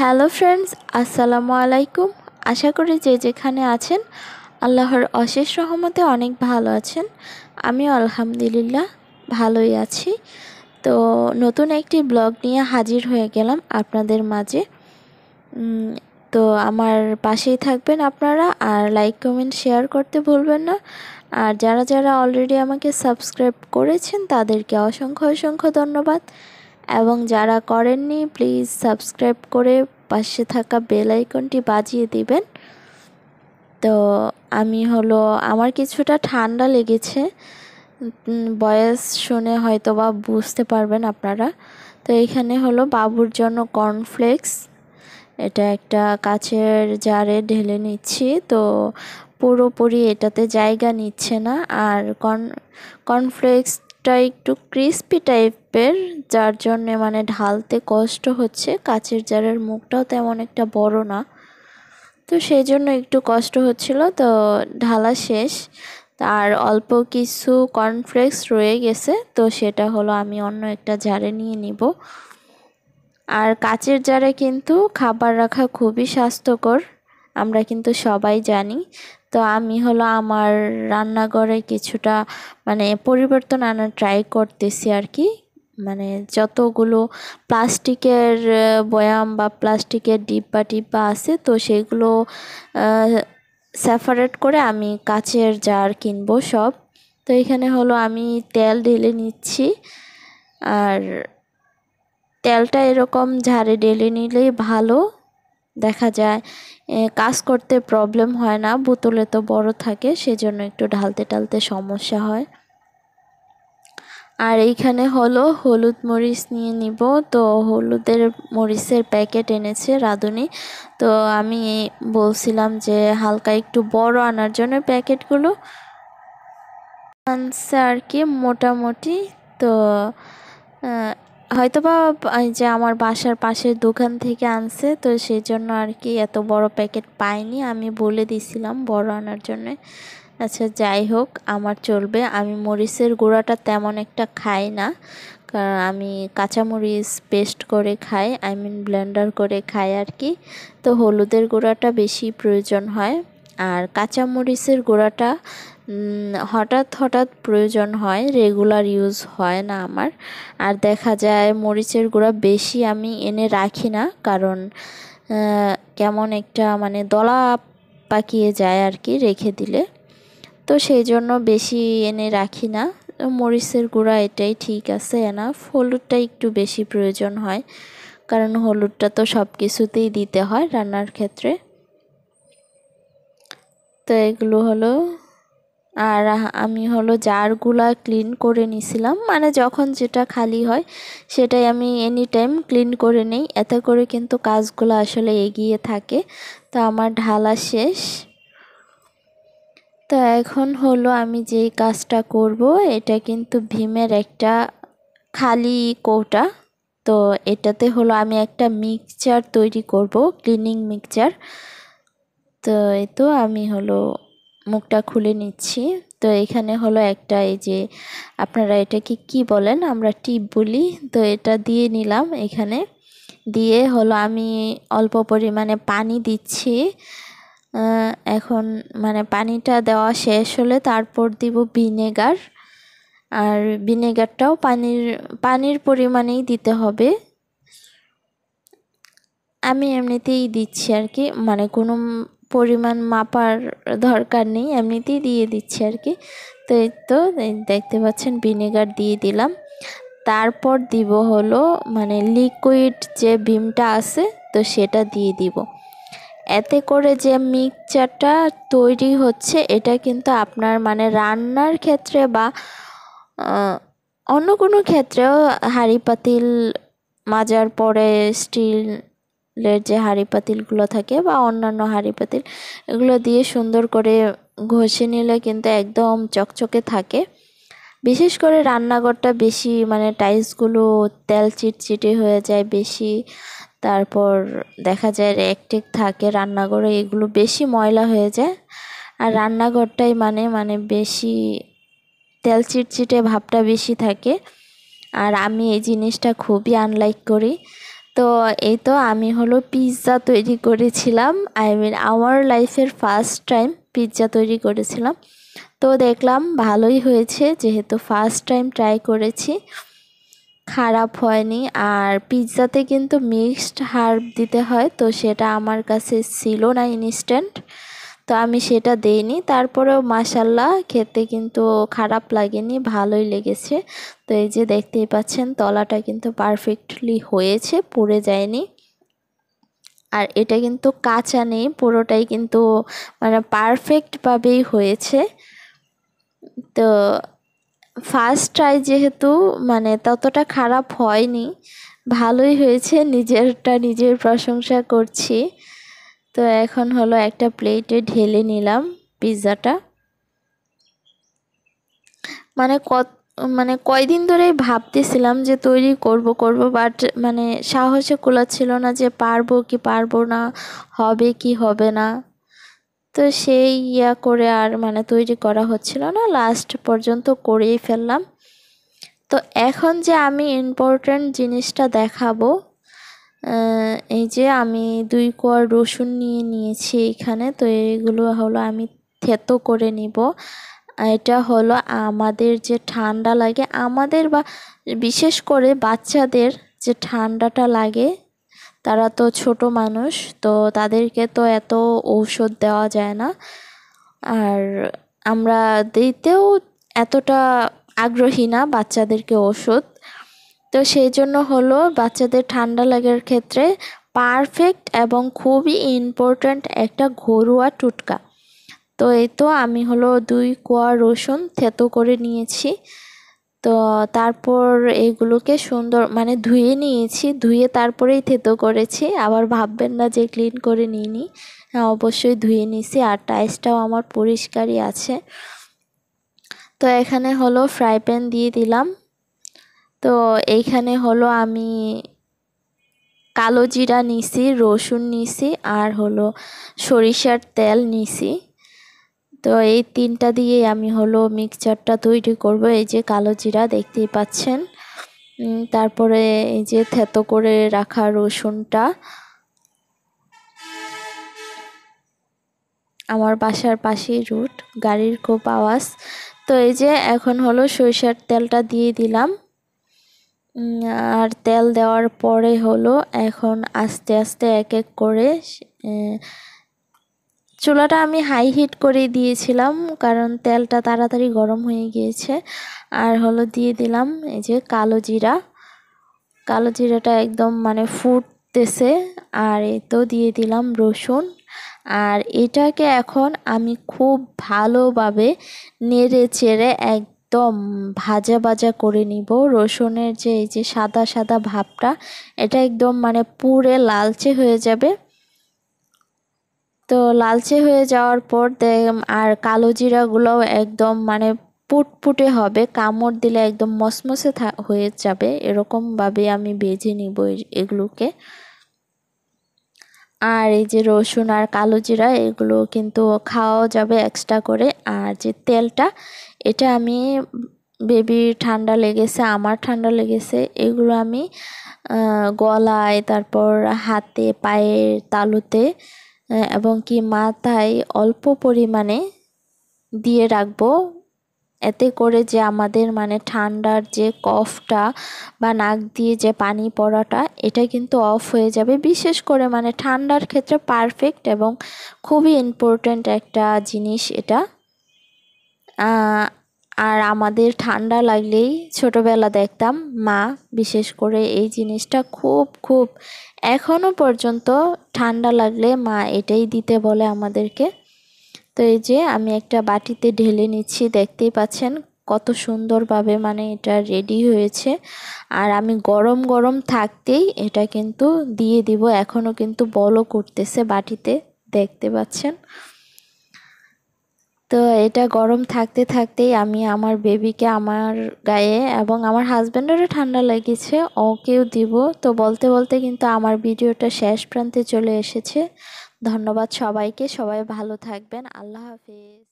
hello friends আসসালামু আলাইকুম আশা করি যে যেখানে আছেন আল্লাহর অশেষ রহমতে অনেক ভালো আছেন আমি আলহামদুলিল্লাহ ভালোই আছি তো নতুন একটি ব্লগ নিয়ে হাজির হয়ে গেলাম আপনাদের মাঝে তো আমার পাশেই থাকবেন আপনারা আর লাইক কমেন্ট শেয়ার করতে ভুলবেন না আর যারা যারা অলরেডি আমাকে সাবস্ক্রাইব করেছেন তাদেরকে অসংখ্য অসংখ্য ধন্যবাদ এবং যারা করেননি প্লিজ সাবস্ক্রাইব করে পাশে থাকা বেল আইকনটি বাজিয়ে দিবেন তো আমি হলো আমার কিছুটা ঠান্ডা লেগেছে বয়স শুনে হয়তো বা বুঝতে পারবেন আপনারা তো এখানে হলো বাবুর জন্য কর্নফ্লেক্স এটা একটা কাছের জারে ঢেলে নিচ্ছি তো পুরোপুরি এটাতে জায়গা নিচ্ছে না আর কর্ন কর্নফ্লেক্স লেচটা একটু ক্রিস্পি টাইপের যার জন্যে মানে ঢালতে কষ্ট হচ্ছে কাচের জারের মুখটাও তেমন একটা বড় না তো সেই জন্য একটু কষ্ট হচ্ছিল তো ঢালা শেষ আর অল্প কিছু কর্নফ্লেক্স রয়ে গেছে তো সেটা হলো আমি অন্য একটা জারে নিয়ে নিব আর কাচের জারে কিন্তু খাবার রাখা খুবই স্বাস্থ্যকর আমরা কিন্তু সবাই জানি তো আমি হলো আমার রান্নাঘরে কিছুটা মানে পরিবর্তন আনার ট্রাই করতেছি আর কি মানে যতগুলো প্লাস্টিকের বয়াম বা প্লাস্টিকের ডিব্বা টিব্বা আছে তো সেগুলো সেপারেট করে আমি কাচের জার কিনবো সব তো এখানে হলো আমি তেল ঢেলে নিচ্ছি আর তেলটা এরকম ঝাড়ে ঢেলে নিলেই ভালো দেখা যায় কাজ করতে প্রবলেম হয় না বোতলে তো বড় থাকে সেজন্য একটু ঢালতে টালতে সমস্যা হয় আর এইখানে হলো হলুদ মরিচ নিয়ে নিব তো হলুদের মরিচের প্যাকেট এনেছে রাঁধুনি তো আমি বলছিলাম যে হালকা একটু বড় আনার জন্য প্যাকেটগুলো আর কি মোটামুটি তো হয়তো বা যে আমার বাসার পাশের দোকান থেকে আনছে তো সেই জন্য আর কি এত বড় প্যাকেট পাইনি আমি বলে দিছিলাম বড় আনার জন্যে আচ্ছা যাই হোক আমার চলবে আমি মরিচের গুঁড়াটা তেমন একটা খাই না কারণ আমি কাঁচামরিচ পেস্ট করে খাই আই মিন ব্লেন্ডার করে খাই আর কি তো হলুদের গুঁড়াটা বেশি প্রয়োজন হয় আর কাঁচামরিচের গোড়াটা হঠাৎ হঠাৎ প্রয়োজন হয় রেগুলার ইউজ হয় না আমার আর দেখা যায় মরিচের গুঁড়া বেশি আমি এনে রাখি না কারণ কেমন একটা মানে দলা পাকিয়ে যায় আর কি রেখে দিলে তো সেই জন্য বেশি এনে রাখি না মরিচের গুঁড়া এটাই ঠিক আছে না হলুদটা একটু বেশি প্রয়োজন হয় কারণ হলুদটা তো সব কিছুতেই দিতে হয় রান্নার ক্ষেত্রে তো এগুলো হলো আর আমি হলো জারগুলা ক্লিন করে নিছিলাম মানে যখন যেটা খালি হয় সেটাই আমি এনি টাইম ক্লিন করে নেই এতে করে কিন্তু কাজগুলো আসলে এগিয়ে থাকে তো আমার ঢালা শেষ তো এখন হলো আমি যেই কাজটা করব এটা কিন্তু ভীমের একটা খালি কৌটা তো এটাতে হলো আমি একটা মিক্সচার তৈরি করব ক্লিনিং মিক্সচার তো এই তো আমি হলো মুখটা খুলে নিচ্ছি তো এখানে হলো একটা এই যে আপনারা এটাকে কি বলেন আমরা টিপ বলি তো এটা দিয়ে নিলাম এখানে দিয়ে হলো আমি অল্প পরিমাণে পানি দিচ্ছি এখন মানে পানিটা দেওয়া শেষ হলে তারপর দিব ভিনেগার আর ভিনেগারটাও পানির পানির পরিমাণেই দিতে হবে আমি এমনিতেই দিচ্ছি আর কি মানে কোনো পরিমাণ মাপার দরকার নেই এমনিতেই দিয়ে দিচ্ছি আর কি তো এই তো দেখতে পাচ্ছেন ভিনেগার দিয়ে দিলাম তারপর দিব হলো মানে লিকুইড যে ভিমটা আছে তো সেটা দিয়ে দিব এতে করে যে মিক্সচারটা তৈরি হচ্ছে এটা কিন্তু আপনার মানে রান্নার ক্ষেত্রে বা অন্য কোনো ক্ষেত্রেও হাঁড়ি পাতিল মাজার পরে স্টিল যে হাঁড়ি পাতিলগুলো থাকে বা অন্যান্য হাঁড়ি পাতিল এগুলো দিয়ে সুন্দর করে ঘষে নিলে কিন্তু একদম চকচকে থাকে বিশেষ করে রান্নাঘরটা বেশি মানে টাইলসগুলো তেল চিটচিটে হয়ে যায় বেশি তারপর দেখা যায় র্যাকটেক থাকে রান্নাঘরে এগুলো বেশি ময়লা হয়ে যায় আর রান্নাঘরটাই মানে মানে বেশি তেল চিটচিটে ভাবটা বেশি থাকে আর আমি এই জিনিসটা খুবই আনলাইক করি তো এই তো আমি হলো পিৎজা তৈরি করেছিলাম আই মিন আমার লাইফের ফার্স্ট টাইম পিৎজা তৈরি করেছিলাম তো দেখলাম ভালোই হয়েছে যেহেতু ফার্স্ট টাইম ট্রাই করেছি খারাপ হয়নি আর পিৎজাতে কিন্তু মিক্সড হার্ব দিতে হয় তো সেটা আমার কাছে ছিল না ইনস্ট্যান্ট তো আমি সেটা দেইনি তারপরেও মাসাল্লাহ খেতে কিন্তু খারাপ লাগেনি ভালোই লেগেছে তো এই যে দেখতেই পাচ্ছেন তলাটা কিন্তু পারফেক্টলি হয়েছে পুড়ে যায়নি আর এটা কিন্তু কাঁচা নেই পুরোটাই কিন্তু মানে পারফেক্টভাবেই হয়েছে তো ফার্স্ট ট্রাই যেহেতু মানে ততটা খারাপ হয়নি ভালোই হয়েছে নিজেরটা নিজের প্রশংসা করছি তো এখন হলো একটা প্লেটে ঢেলে নিলাম পিৎজাটা মানে কত মানে কয়দিন ধরেই ভাবতেছিলাম যে তৈরি করব করব বাট মানে সাহসে ছিল না যে পারবো কি পারবো না হবে কি হবে না তো সেই ইয়া করে আর মানে তৈরি করা হচ্ছিল না লাস্ট পর্যন্ত করেই ফেললাম তো এখন যে আমি ইম্পর্ট্যান্ট জিনিসটা দেখাবো এই যে আমি দুই কোয়ার রসুন নিয়ে নিয়েছি এখানে তো এগুলো হলো আমি থেতো করে নিব এটা হলো আমাদের যে ঠান্ডা লাগে আমাদের বা বিশেষ করে বাচ্চাদের যে ঠান্ডাটা লাগে তারা তো ছোট মানুষ তো তাদেরকে তো এত ঔষধ দেওয়া যায় না আর আমরা দিতেও এতটা আগ্রহী না বাচ্চাদেরকে ওষুধ তো সেই জন্য হলো বাচ্চাদের ঠান্ডা লাগার ক্ষেত্রে পারফেক্ট এবং খুবই ইম্পর্ট্যান্ট একটা ঘরোয়া টুটকা তো এই তো আমি হলো দুই কোয়া রসুন থেতো করে নিয়েছি তো তারপর এগুলোকে সুন্দর মানে ধুয়ে নিয়েছি ধুয়ে তারপরেই থেতো করেছি আবার ভাববেন না যে ক্লিন করে নিইনি হ্যাঁ অবশ্যই ধুয়ে নিয়েছি আর টাইসটাও আমার পরিষ্কারই আছে তো এখানে হলো ফ্রাই প্যান দিয়ে দিলাম তো এইখানে হলো আমি কালো জিরা নিছি রসুন নিছি আর হলো সরিষার তেল নিছি তো এই তিনটা দিয়ে আমি হলো মিক্সচারটা তৈরি করব এই যে কালো জিরা দেখতেই পাচ্ছেন তারপরে এই যে থেতো করে রাখা রসুনটা আমার বাসার পাশেই রুট গাড়ির খুব আওয়াজ তো এই যে এখন হলো সরিষার তেলটা দিয়ে দিলাম আর তেল দেওয়ার পরে হলো এখন আস্তে আস্তে এক এক করে চুলাটা আমি হাই হিট করে দিয়েছিলাম কারণ তেলটা তাড়াতাড়ি গরম হয়ে গিয়েছে আর হলো দিয়ে দিলাম এই যে কালো জিরা কালো জিরাটা একদম মানে ফুটতেছে আর এ তো দিয়ে দিলাম রসুন আর এটাকে এখন আমি খুব ভালোভাবে নেড়ে চেড়ে এক একদম ভাজা ভাজা করে নিব রসুনের যে এই যে সাদা সাদা ভাবটা এটা একদম মানে পুরে লালচে হয়ে যাবে তো লালচে হয়ে যাওয়ার পর আর কালো জিরাগুলোও একদম মানে পুটপুটে হবে কামড় দিলে একদম মসমসে হয়ে যাবে এরকমভাবে আমি বেজে নিব এগুলোকে আর এই যে রসুন আর কালো জিরা এগুলো কিন্তু খাওয়াও যাবে এক্সট্রা করে আর যে তেলটা এটা আমি বেবির ঠান্ডা লেগেছে আমার ঠান্ডা লেগেছে এগুলো আমি গলায় তারপর হাতে পায়ে তালুতে এবং কি মাথায় অল্প পরিমাণে দিয়ে রাখবো এতে করে যে আমাদের মানে ঠান্ডার যে কফটা বা নাক দিয়ে যে পানি পড়াটা এটা কিন্তু অফ হয়ে যাবে বিশেষ করে মানে ঠান্ডার ক্ষেত্রে পারফেক্ট এবং খুবই ইম্পর্ট্যান্ট একটা জিনিস এটা আর আমাদের ঠান্ডা লাগলেই ছোটবেলা দেখতাম মা বিশেষ করে এই জিনিসটা খুব খুব এখনও পর্যন্ত ঠান্ডা লাগলে মা এটাই দিতে বলে আমাদেরকে তো এই যে আমি একটা বাটিতে ঢেলে নিচ্ছি দেখতেই পাচ্ছেন কত সুন্দরভাবে মানে এটা রেডি হয়েছে আর আমি গরম গরম থাকতেই এটা কিন্তু দিয়ে দিব এখনও কিন্তু বলও করতেছে বাটিতে দেখতে পাচ্ছেন তো এটা গরম থাকতে থাকতেই আমি আমার বেবিকে আমার গায়ে এবং আমার হাজব্যান্ডেরও ঠান্ডা লেগেছে ওকেও দিব তো বলতে বলতে কিন্তু আমার ভিডিওটা শেষ প্রান্তে চলে এসেছে ধন্যবাদ সবাইকে সবাই ভালো থাকবেন আল্লাহ হাফিজ